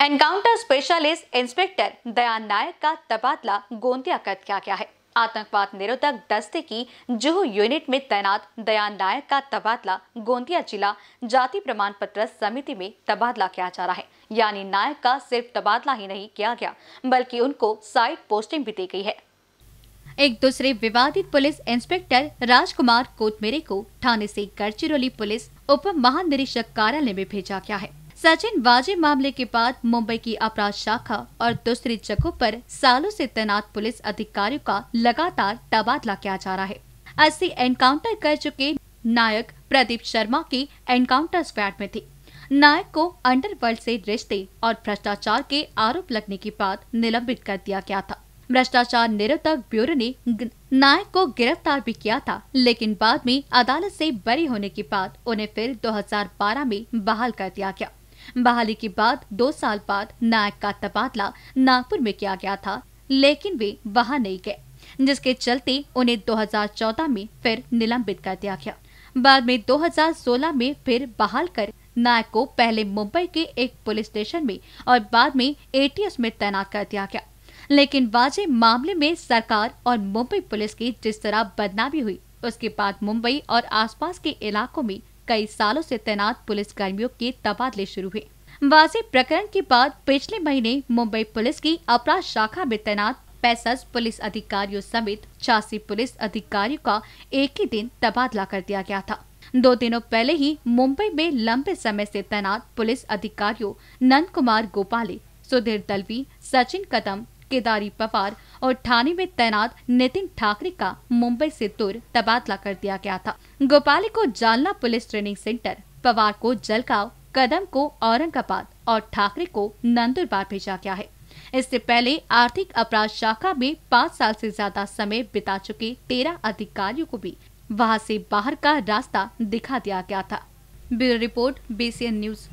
encounter specialist inspector Dayan Nayak का तबादला गोंदिया कर किया गया है आतंकवाद निरोधक दस्ते की जुहू यूनिट में तैनात दयान नायक का तबादला गोंदिया जिला जाति प्रमाण पत्र समिति में तबादला किया जा रहा है यानी नायक का सिर्फ तबादला ही नहीं किया गया बल्कि उनको साइड पोस्टिंग भी दी गई है एक दूसरे विवादित पुलिस इंस्पेक्टर राजकुमार कोतमेरे को थाने से गढ़चिरौली पुलिस उप महानिरीक्षक कार्यालय में भेजा गया है सचिन वाजे मामले के बाद मुंबई की अपराध शाखा और दूसरी जगहों पर सालों से तैनात पुलिस अधिकारियों का लगातार तबादला किया जा रहा है अस्सी एनकाउंटर कर चुके नायक प्रदीप शर्मा की एनकाउंटर स्क्वाड में थी नायक को अंडरवर्ल्ड से रिश्ते और भ्रष्टाचार के आरोप लगने के बाद निलंबित कर दिया गया था भ्रष्टाचार निरोधक ब्यूरो ने नायक को गिरफ्तार भी किया था लेकिन बाद में अदालत से बरी होने के बाद उन्हें फिर 2012 में बहाल कर दिया गया बहाली के बाद दो साल बाद नायक का तबादला नागपुर में किया गया था लेकिन वे वहां नहीं गए जिसके चलते उन्हें 2014 में फिर निलंबित कर दिया गया बाद में 2016 में फिर बहाल कर नायक को पहले मुंबई के एक पुलिस स्टेशन में और बाद में ए में तैनात कर दिया गया लेकिन वाजे मामले में सरकार और मुंबई पुलिस की जिस तरह बदनामी हुई उसके बाद मुंबई और आसपास के इलाकों में कई सालों से तैनात पुलिस कर्मियों के तबादले शुरू हुए वाजे प्रकरण के बाद पिछले महीने मुंबई पुलिस की अपराध शाखा में तैनात पैंसठ पुलिस अधिकारियों समेत छियासी पुलिस अधिकारियों का एक ही दिन तबादला कर दिया गया था दो दिनों पहले ही मुंबई में लंबे समय से तैनात पुलिस अधिकारियों नंद कुमार गोपाली सुधीर दलवी सचिन कदम केदारी पवार और ठाणे में तैनात नितिन ठाकरे का मुंबई से दूर तबादला कर दिया गया था गोपाली को Jalna police training centre Pawar को जलगांव कदम को औरंगाबाद और ठाकरे को नंदुरबार भेजा गया है इससे पहले आर्थिक अपराध शाखा में पाँच साल से ज्यादा समय बिता चुके तेरह अधिकारियों को भी वहां से बाहर का रास्ता दिखा दिया गया था ब्यूरो रिपोर्ट बीसीएन न्यूज